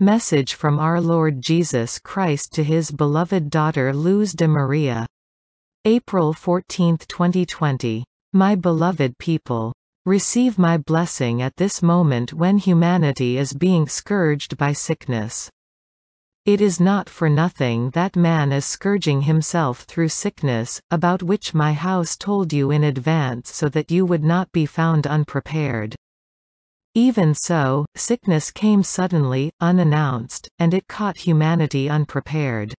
Message from our Lord Jesus Christ to his beloved daughter Luz de Maria. April 14, 2020. My beloved people. Receive my blessing at this moment when humanity is being scourged by sickness. It is not for nothing that man is scourging himself through sickness, about which my house told you in advance so that you would not be found unprepared. Even so, sickness came suddenly, unannounced, and it caught humanity unprepared.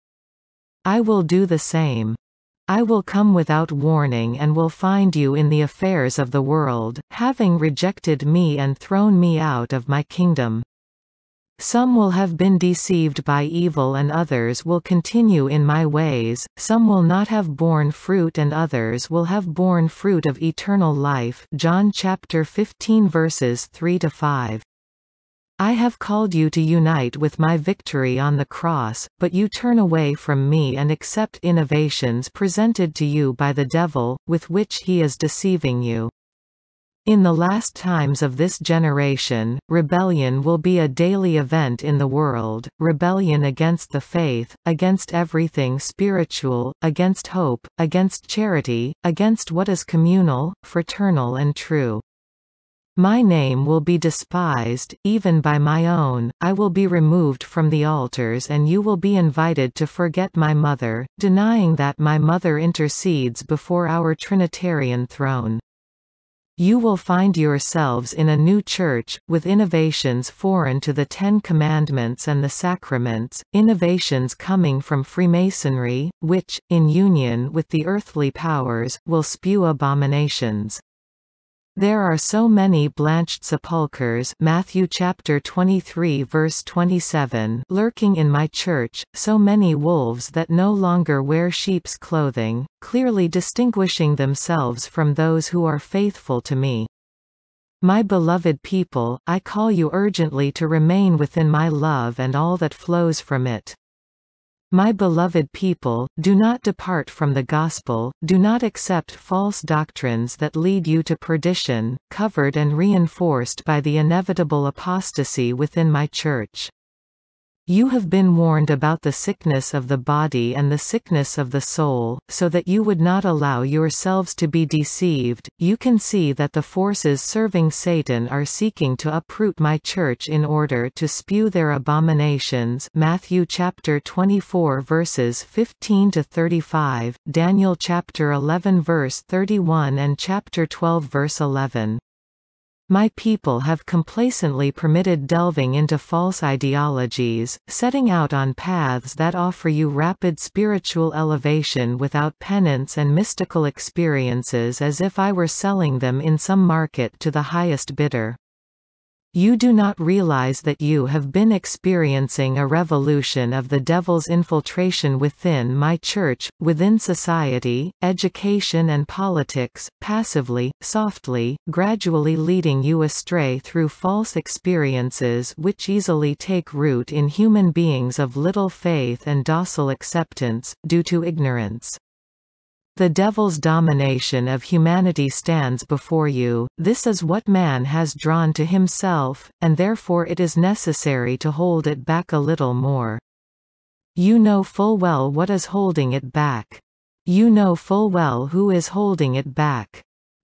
I will do the same. I will come without warning and will find you in the affairs of the world, having rejected me and thrown me out of my kingdom. Some will have been deceived by evil and others will continue in my ways, some will not have borne fruit and others will have borne fruit of eternal life John chapter 15 verses 3 to 5. I have called you to unite with my victory on the cross, but you turn away from me and accept innovations presented to you by the devil, with which he is deceiving you. In the last times of this generation, rebellion will be a daily event in the world, rebellion against the faith, against everything spiritual, against hope, against charity, against what is communal, fraternal and true. My name will be despised, even by my own, I will be removed from the altars and you will be invited to forget my mother, denying that my mother intercedes before our Trinitarian throne. You will find yourselves in a new church, with innovations foreign to the Ten Commandments and the sacraments, innovations coming from Freemasonry, which, in union with the earthly powers, will spew abominations. There are so many blanched sepulchres Matthew chapter 23 verse 27 lurking in my church, so many wolves that no longer wear sheep's clothing, clearly distinguishing themselves from those who are faithful to me. My beloved people, I call you urgently to remain within my love and all that flows from it. My beloved people, do not depart from the gospel, do not accept false doctrines that lead you to perdition, covered and reinforced by the inevitable apostasy within my church. You have been warned about the sickness of the body and the sickness of the soul, so that you would not allow yourselves to be deceived. You can see that the forces serving Satan are seeking to uproot my church in order to spew their abominations. Matthew chapter 24 verses 15 to 35, Daniel chapter 11 verse 31 and chapter 12 verse 11. My people have complacently permitted delving into false ideologies, setting out on paths that offer you rapid spiritual elevation without penance and mystical experiences as if I were selling them in some market to the highest bidder. You do not realize that you have been experiencing a revolution of the devil's infiltration within my church, within society, education and politics, passively, softly, gradually leading you astray through false experiences which easily take root in human beings of little faith and docile acceptance, due to ignorance. The devil's domination of humanity stands before you, this is what man has drawn to himself, and therefore it is necessary to hold it back a little more. You know full well what is holding it back. You know full well who is holding it back.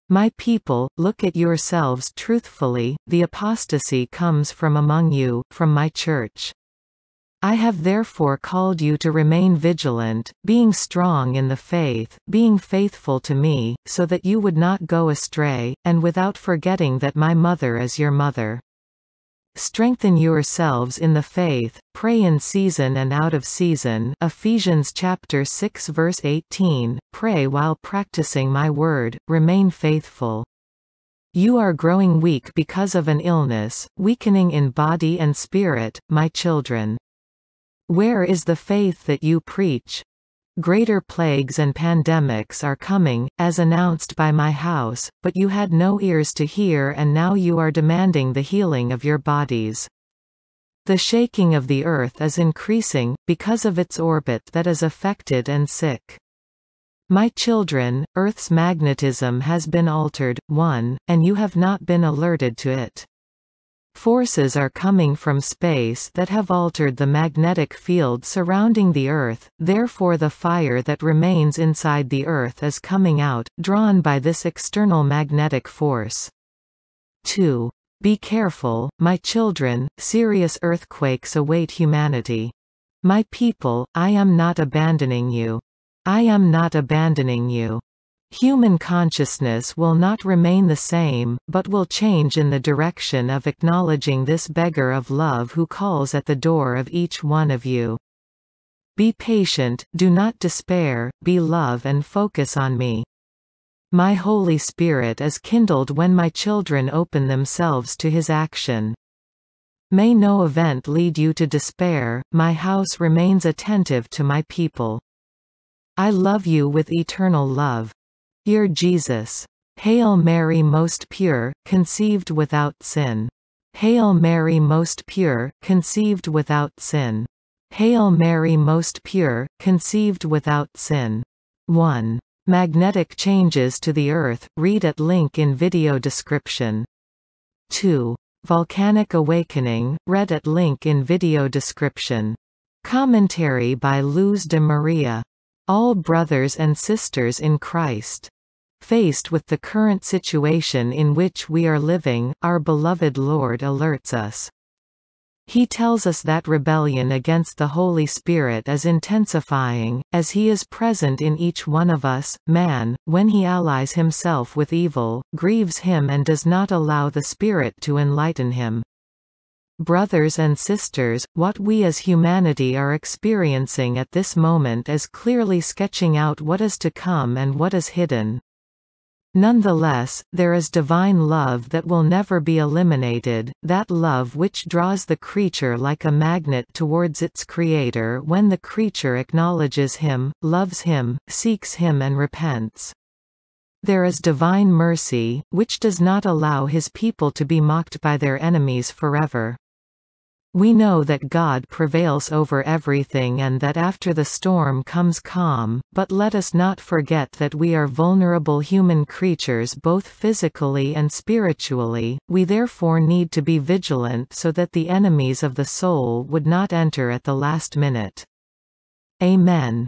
My people, look at yourselves truthfully, the apostasy comes from among you, from my church. I have therefore called you to remain vigilant, being strong in the faith, being faithful to me, so that you would not go astray, and without forgetting that my mother is your mother. Strengthen yourselves in the faith, pray in season and out of season Ephesians chapter 6 verse 18, pray while practicing my word, remain faithful. You are growing weak because of an illness, weakening in body and spirit, my children. Where is the faith that you preach? Greater plagues and pandemics are coming, as announced by my house, but you had no ears to hear and now you are demanding the healing of your bodies. The shaking of the earth is increasing, because of its orbit that is affected and sick. My children, Earth's magnetism has been altered, 1, and you have not been alerted to it. Forces are coming from space that have altered the magnetic field surrounding the Earth, therefore the fire that remains inside the Earth is coming out, drawn by this external magnetic force. 2. Be careful, my children, serious earthquakes await humanity. My people, I am not abandoning you. I am not abandoning you. Human consciousness will not remain the same, but will change in the direction of acknowledging this beggar of love who calls at the door of each one of you. Be patient, do not despair, be love and focus on me. My Holy Spirit is kindled when my children open themselves to his action. May no event lead you to despair, my house remains attentive to my people. I love you with eternal love. Dear Jesus. Hail Mary most pure, conceived without sin. Hail Mary most pure, conceived without sin. Hail Mary most pure, conceived without sin. 1. Magnetic changes to the Earth, read at link in video description. 2. Volcanic Awakening, read at link in video description. Commentary by Luz de Maria. All brothers and sisters in Christ. Faced with the current situation in which we are living, our beloved Lord alerts us. He tells us that rebellion against the Holy Spirit is intensifying, as he is present in each one of us. Man, when he allies himself with evil, grieves him and does not allow the Spirit to enlighten him. Brothers and sisters, what we as humanity are experiencing at this moment is clearly sketching out what is to come and what is hidden. Nonetheless, there is divine love that will never be eliminated, that love which draws the creature like a magnet towards its creator when the creature acknowledges him, loves him, seeks him and repents. There is divine mercy, which does not allow his people to be mocked by their enemies forever. We know that God prevails over everything and that after the storm comes calm, but let us not forget that we are vulnerable human creatures both physically and spiritually, we therefore need to be vigilant so that the enemies of the soul would not enter at the last minute. Amen.